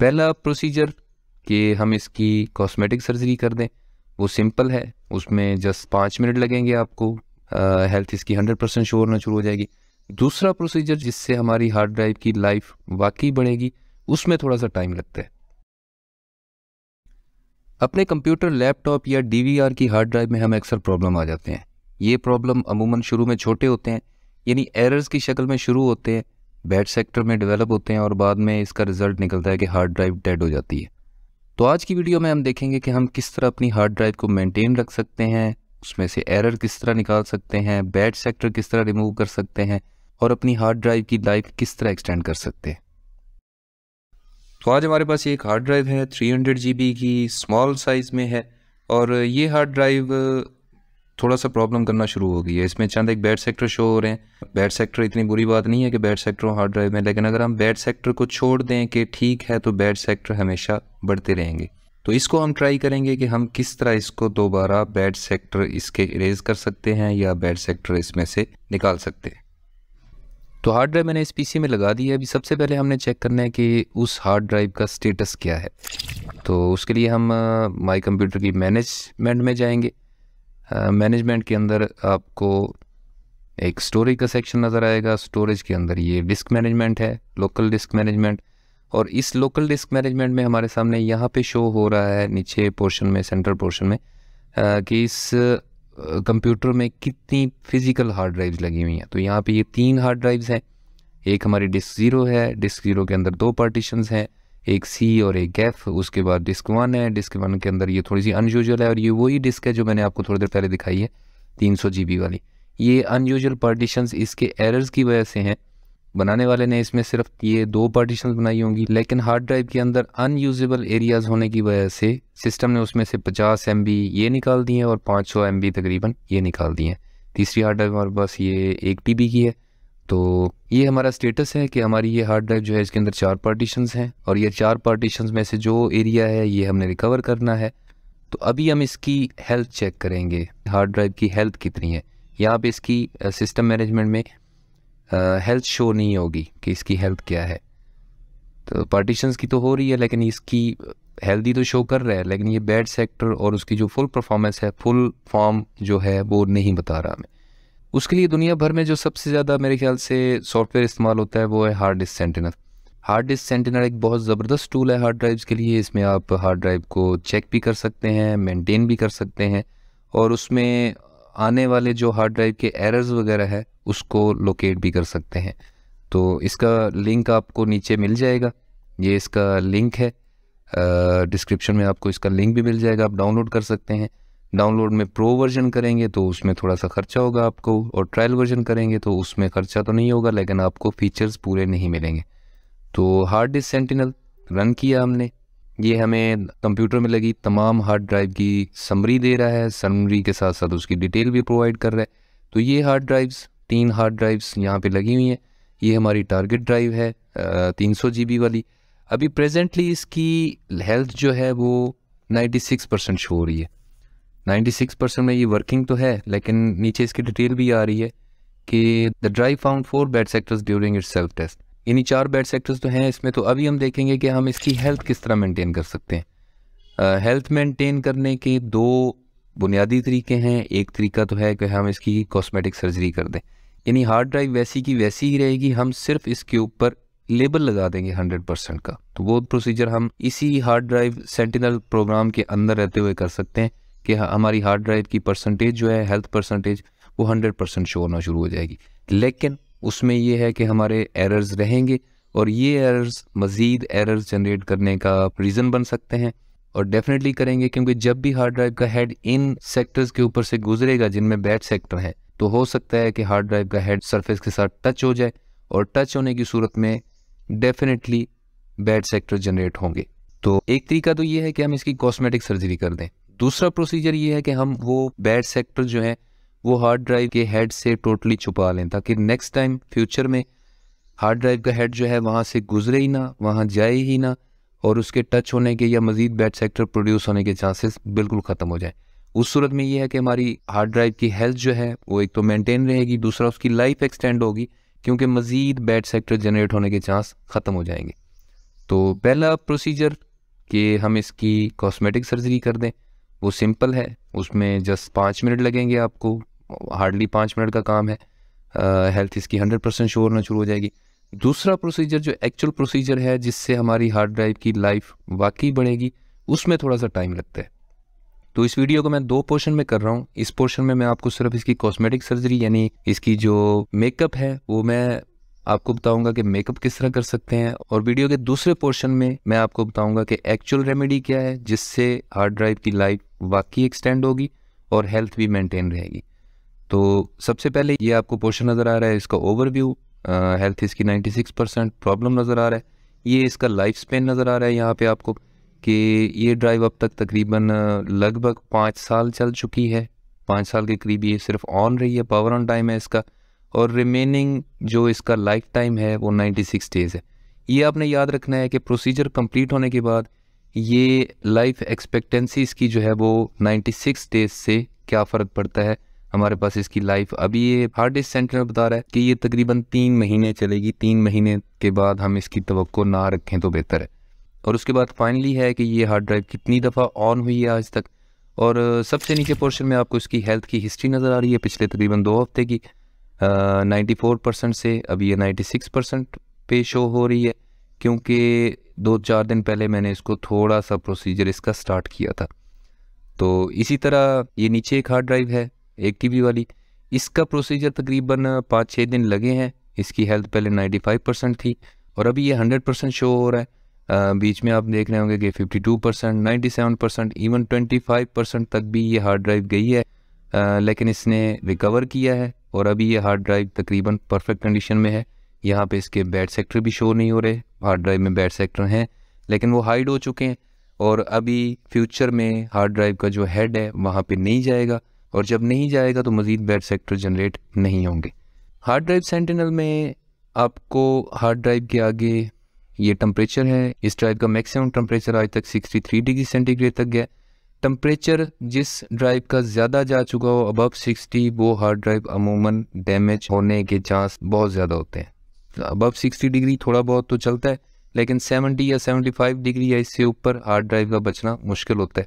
पहला प्रोसीजर कि हम इसकी कॉस्मेटिक सर्जरी कर दें वो सिंपल है उसमें जस्ट पाँच मिनट लगेंगे आपको हेल्थ इसकी हंड्रेड परसेंट शोर होना शुरू हो जाएगी दूसरा प्रोसीजर जिससे हमारी हार्ड ड्राइव की लाइफ वाकई बढ़ेगी उसमें थोड़ा सा टाइम लगता है अपने कंप्यूटर लैपटॉप या डीवीआर की हार्ड ड्राइव में हम अक्सर प्रॉब्लम आ जाते हैं ये प्रॉब्लम अमूमन शुरू में छोटे होते हैं यानी एरर्स की शक्ल में शुरू होते हैं बैड सेक्टर में डेवलप होते हैं और बाद में इसका रिज़ल्ट निकलता है कि हार्ड ड्राइव डेड हो जाती है तो आज की वीडियो में हम देखेंगे कि हम किस तरह अपनी हार्ड ड्राइव को मेंटेन रख सकते हैं उसमें से एरर किस तरह निकाल सकते हैं बैड सेक्टर किस तरह रिमूव कर सकते हैं और अपनी हार्ड ड्राइव की लाइफ किस तरह एक्सटेंड कर सकते हैं तो आज हमारे पास एक हार्ड ड्राइव है 300 जीबी की स्मॉल साइज़ में है और ये हार्ड ड्राइव थोड़ा सा प्रॉब्लम करना शुरू हो गई है इसमें चंद एक बैड सेक्टर शो हो रहे हैं बैड सेक्टर इतनी बुरी बात नहीं है कि बैड सेक्टर हार्ड ड्राइव में लेकिन अगर हम बैड सेक्टर को छोड़ दें कि ठीक है तो बैड सेक्टर हमेशा बढ़ते रहेंगे तो इसको हम ट्राई करेंगे कि हम किस तरह इसको दोबारा बैड सेक्टर इसके इरेज कर सकते हैं या बैड सेक्टर इसमें से निकाल सकते हैं तो हार्ड ड्राइव मैंने इस पीसी में लगा दी है अभी सबसे पहले हमने चेक करना है कि उस हार्ड ड्राइव का स्टेटस क्या है तो उसके लिए हम माई कंप्यूटर की मैनेजमेंट में जाएंगे मैनेजमेंट के अंदर आपको एक स्टोरेज का सेक्शन नज़र आएगा स्टोरेज के अंदर ये डिस्क मैनेजमेंट है लोकल डिस्क मैनेजमेंट और इस लोकल डिस्क मैनेजमेंट में हमारे सामने यहाँ पे शो हो रहा है नीचे पोर्शन में सेंट्रल पोर्शन में आ, कि इस कंप्यूटर में कितनी फ़िज़िकल हार्ड ड्राइव्स लगी हुई हैं तो यहाँ पे ये तीन हार्ड ड्राइव्स हैं एक हमारी डिस्क ज़ीरो है डिस्क ज़ीरो के अंदर दो पार्टीशंस हैं एक सी और एक एफ उसके बाद डिस्क वन है डिस्क वन के अंदर ये थोड़ी सी अनयूजल है और ये वही डिस्क है जो मैंने आपको थोड़ी देर पहले दिखाई है तीन सौ जी बी वाली ये अनयूजल पार्टीशन इसके एरर्स की वजह से हैं बनाने वाले ने इसमें सिर्फ ये दो पार्टीशन बनाई होंगी लेकिन हार्ड ड्राइव के अंदर अनयूजेबल एरियाज होने की वजह से सिस्टम ने उसमें से 50 एम ये निकाल दिए और 500 एम तकरीबन ये निकाल दिए तीसरी हार्ड ड्राइव हमारे पास ये एक टी की है तो ये हमारा स्टेटस है कि हमारी ये हार्ड ड्राइव जो है इसके अंदर चार पार्टीशंस हैं और ये चार पार्टीशंस में से जो एरिया है ये हमने रिकवर करना है तो अभी हम इसकी हेल्थ चेक करेंगे हार्ड ड्राइव की हेल्थ कितनी है यहाँ पे इसकी सिस्टम मैनेजमेंट में हेल्थ शो नहीं होगी कि इसकी हेल्थ क्या है तो पार्टीशंस की तो हो रही है लेकिन इसकी हेल्दी तो शो कर रहा है लेकिन ये बैड सेक्टर और उसकी जो फुल परफॉर्मेंस है फुल फॉर्म जो है वो नहीं बता रहा हमें उसके लिए दुनिया भर में जो सबसे ज़्यादा मेरे ख्याल से सॉफ्टवेयर इस्तेमाल होता है वो है hard disk sentinel hard disk sentinel एक बहुत ज़बरदस्त टूल है हार्ड ड्राइव्स के लिए इसमें आप हार्ड ड्राइव को चेक भी कर सकते हैं मेंटेन भी कर सकते हैं और उसमें आने वाले जो हार्ड ड्राइव के एरर्स वगैरह है उसको लोकेट भी कर सकते हैं तो इसका लिंक आपको नीचे मिल जाएगा ये इसका लिंक है डिस्क्रिप्शन में आपको इसका लिंक भी मिल जाएगा आप डाउनलोड कर सकते हैं डाउनलोड में प्रो वर्जन करेंगे तो उसमें थोड़ा सा खर्चा होगा आपको और ट्रायल वर्जन करेंगे तो उसमें खर्चा तो नहीं होगा लेकिन आपको फीचर्स पूरे नहीं मिलेंगे तो हार्ड डिस्क सेंटिनल रन किया हमने ये हमें कंप्यूटर में लगी तमाम हार्ड ड्राइव की समरी दे रहा है समरी के साथ साथ उसकी डिटेल भी प्रोवाइड कर रहा है तो ये हार्ड ड्राइव्स तीन हार्ड ड्राइव्स यहाँ पे लगी हुई हैं ये हमारी टारगेट ड्राइव है तीन सौ जी वाली अभी प्रेजेंटली इसकी हेल्थ जो है वो नाइन्टी सिक्स परसेंट शो हो रही है 96 परसेंट में ये वर्किंग तो है लेकिन नीचे इसकी डिटेल भी आ रही है कि the drive found four bad sectors during its self test इन्हीं चार बैड सेक्टर्स तो हैं इसमें तो अभी हम देखेंगे कि हम इसकी हेल्थ किस तरह मेंटेन कर सकते हैं हेल्थ मेंटेन करने के दो बुनियादी तरीके हैं एक तरीका तो है कि हम इसकी कॉस्मेटिक सर्जरी कर दें यानी हार्ड ड्राइव वैसी की वैसी ही रहेगी हम सिर्फ इसके ऊपर लेबल लगा देंगे हंड्रेड परसेंट का तो वो प्रोसीजर हम इसी हार्ड ड्राइव सेंटिनल प्रोग्राम के अंदर रहते हुए कर सकते हैं कि हाँ, हमारी हार्ड ड्राइव की परसेंटेज जो है हेल्थ परसेंटेज वो हंड्रेड परसेंट शो होना शुरू हो जाएगी लेकिन उसमें ये है कि हमारे एरर्स रहेंगे और ये एरर्स मज़ीद एरर्स जनरेट करने का रीज़न बन सकते हैं और डेफिनेटली करेंगे क्योंकि जब भी हार्ड ड्राइव का हेड इन सेक्टर्स के ऊपर से गुजरेगा जिनमें बैड सेक्टर है तो हो सकता है कि हार्ड ड्राइव का हेड सरफेस के साथ टच हो जाए और टच होने की सूरत में डेफिनेटली बैड सेक्टर जनरेट होंगे तो एक तरीका तो ये है कि हम इसकी कॉस्मेटिक सर्जरी कर दें दूसरा प्रोसीजर ये है कि हम वो बैड सेक्टर जो है वो हार्ड ड्राइव के हेड से टोटली छुपा लें ताकि नेक्स्ट टाइम फ्यूचर में हार्ड ड्राइव का हेड जो है वहाँ से गुजरे ही ना वहाँ जाए ही ना और उसके टच होने के या मज़ीद बैड सेक्टर प्रोड्यूस होने के चांसेस बिल्कुल ख़त्म हो जाए उस सूरत में ये है कि हमारी हार्ड ड्राइव की हेल्थ जो है वो एक तो मेनटेन रहेगी दूसरा उसकी लाइफ एक्सटेंड होगी क्योंकि मज़ीद बैड सेक्टर जनरेट होने के चांस ख़त्म हो जाएंगे तो पहला प्रोसीजर कि हम इसकी कॉस्मेटिक सर्जरी कर दें वो सिंपल है उसमें जस्ट पाँच मिनट लगेंगे आपको हार्डली पाँच मिनट का काम है हेल्थ इसकी हंड्रेड परसेंट शोर होना शुरू हो जाएगी दूसरा प्रोसीजर जो एक्चुअल प्रोसीजर है जिससे हमारी हार्ड ड्राइव की लाइफ वाकई बढ़ेगी उसमें थोड़ा सा टाइम लगता है तो इस वीडियो को मैं दो पोर्शन में कर रहा हूँ इस पोर्शन में मैं आपको सिर्फ इसकी कॉस्मेटिक सर्जरी यानी इसकी जो मेकअप है वो मैं आपको बताऊंगा कि मेकअप किस तरह कर सकते हैं और वीडियो के दूसरे पोर्शन में मैं आपको बताऊंगा कि एक्चुअल रेमेडी क्या है जिससे हार्ड ड्राइव की लाइफ वाकई एक्सटेंड होगी और हेल्थ भी मेंटेन रहेगी तो सबसे पहले ये आपको पोर्शन नज़र आ रहा है इसका ओवरव्यू हेल्थ इसकी 96 परसेंट प्रॉब्लम नज़र आ रहा है ये इसका लाइफ स्पेन नज़र आ रहा है यहाँ पर आपको कि ये ड्राइव अब तक तकरीबन लगभग पाँच साल चल चुकी है पाँच साल के करीब ये सिर्फ ऑन रही है पावर ऑन टाइम है इसका और रिमेनिंग जो इसका लाइफ टाइम है वो 96 डेज़ है ये आपने याद रखना है कि प्रोसीजर कंप्लीट होने के बाद ये लाइफ एक्सपेक्टेंसी इसकी जो है वो 96 डेज़ से क्या फ़र्क पड़ता है हमारे पास इसकी लाइफ अभी ये हार्ट डिस्क सेंटर बता रहा है कि ये तकरीबन तीन महीने चलेगी तीन महीने के बाद हम इसकी तो ना रखें तो बेहतर है और उसके बाद फाइनली है कि ये हार्ड ड्राइव कितनी दफ़ा ऑन हुई है आज तक और सबसे नीचे पोर्शन में आपको इसकी हेल्थ की हिस्ट्री नज़र आ रही है पिछले तकरीबन दो हफ्ते की नाइन्टी फोर परसेंट से अभी ये नाइन्टी सिक्स परसेंट पे शो हो रही है क्योंकि दो चार दिन पहले मैंने इसको थोड़ा सा प्रोसीजर इसका स्टार्ट किया था तो इसी तरह ये नीचे एक हार्ड ड्राइव है एक टी वाली इसका प्रोसीजर तकरीबन पाँच छः दिन लगे हैं इसकी हेल्थ पहले 95 परसेंट थी और अभी ये 100 परसेंट शो हो रहा है आ, बीच में आप देख रहे होंगे कि 52 percent ninety percent even 25 percent तक भी ये हार्ड ड्राइव गई है आ, लेकिन इसने रिकवर किया है और अभी ये हार्ड ड्राइव तकरीबन परफेक्ट कंडीशन में है यहाँ पे इसके बैड सेक्टर भी शो नहीं हो रहे हार्ड ड्राइव में बैड सेक्टर हैं लेकिन वो हाइड हो चुके हैं और अभी फ्यूचर में हार्ड ड्राइव का जो हेड है वहाँ पर नहीं जाएगा और जब नहीं जाएगा तो मज़ीद बैड सेक्टर जनरेट नहीं होंगे हार्ड ड्राइव सेंटिनल में आपको हार्ड ड्राइव के आगे ये टम्परेचर है इस ड्राइव का मैक्सिमम टम्परेचर आज तक 63 डिग्री सेंटीग्रेड तक गया टम्परेचर जिस ड्राइव का ज़्यादा जा चुका हो अबव 60 वो हार्ड ड्राइव अमूमन डैमेज होने के चांस बहुत ज़्यादा होते हैं अबव 60 डिग्री थोड़ा बहुत तो चलता है लेकिन 70 या 75 डिग्री या इससे ऊपर हार्ड ड्राइव का बचना मुश्किल होता है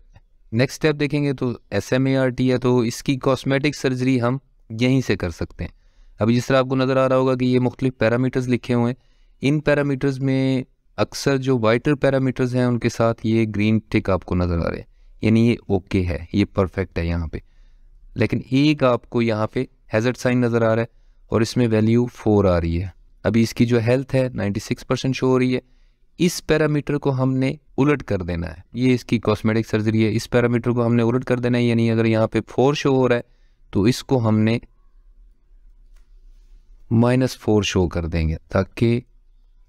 नेक्स्ट स्टेप देखेंगे तो S M A R T है तो इसकी कॉस्मेटिक सर्जरी हम यहीं से कर सकते हैं अभी जिस तरह आपको नज़र आ रहा होगा कि ये मुख्तलिफ पैरामीटर्स लिखे हुए हैं इन पैरामीटर्स में अक्सर जो वाइटर पैरामीटर्स हैं उनके साथ ये ग्रीन टिक आपको नज़र आ रहे हैं यानी ये ओके है ये परफेक्ट है यहाँ पे लेकिन एक आपको यहाँ पे हैज़र्ड साइन नज़र आ रहा है और इसमें वैल्यू फोर आ रही है अभी इसकी जो हेल्थ है सिक्स परसेंट शो हो रही है इस पैरामीटर को हमने उलट कर देना है ये इसकी कॉस्मेटिक सर्जरी है इस पैरामीटर को हमने उलट कर देना है यानी अगर यहाँ पे फोर शो हो रहा है तो इसको हमने माइनस फोर शो कर देंगे ताकि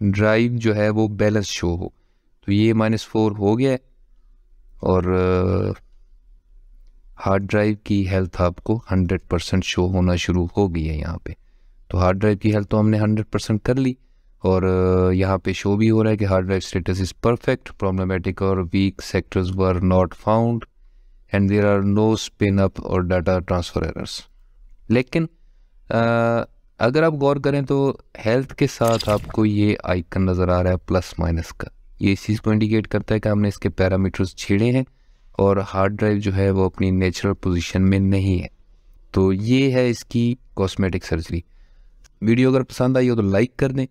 ड्राइव जो है वो बैलेंस शो हो तो ये माइनस फोर हो गया और हार्ड ड्राइव की हेल्थ आपको 100 परसेंट शो होना शुरू हो गई है यहाँ पे तो हार्ड ड्राइव की हेल्थ तो हमने 100 परसेंट कर ली और यहाँ पे शो भी हो रहा है कि hard drive status is perfect problematic और weak sectors were not found and there are no spin up और डाटा ट्रांसफ़र एरर्स लेकिन आ, अगर आप गौर करें तो हेल्थ के साथ आपको ये आइकन नज़र आ रहा है प्लस माइनस का ये इस चीज़ को इंडिकेट करता है कि हमने इसके पैरामीटर्स छेड़े हैं और हार्ड ड्राइव जो है वो अपनी नेचुरल पोजीशन में नहीं है तो ये है इसकी कॉस्मेटिक सर्जरी वीडियो अगर पसंद आई हो तो लाइक कर दें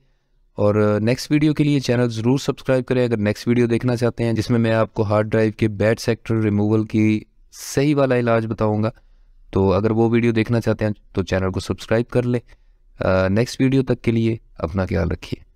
और नेक्स्ट वीडियो के लिए चैनल ज़रूर सब्सक्राइब करें अगर नेक्स्ट वीडियो देखना चाहते हैं जिसमें मैं आपको हार्ड ड्राइव के बैड सेक्टर रिमूवल की सही वाला इलाज बताऊँगा तो अगर वो वीडियो देखना चाहते हैं तो चैनल को सब्सक्राइब कर लें नेक्स्ट वीडियो तक के लिए अपना ख्याल रखिए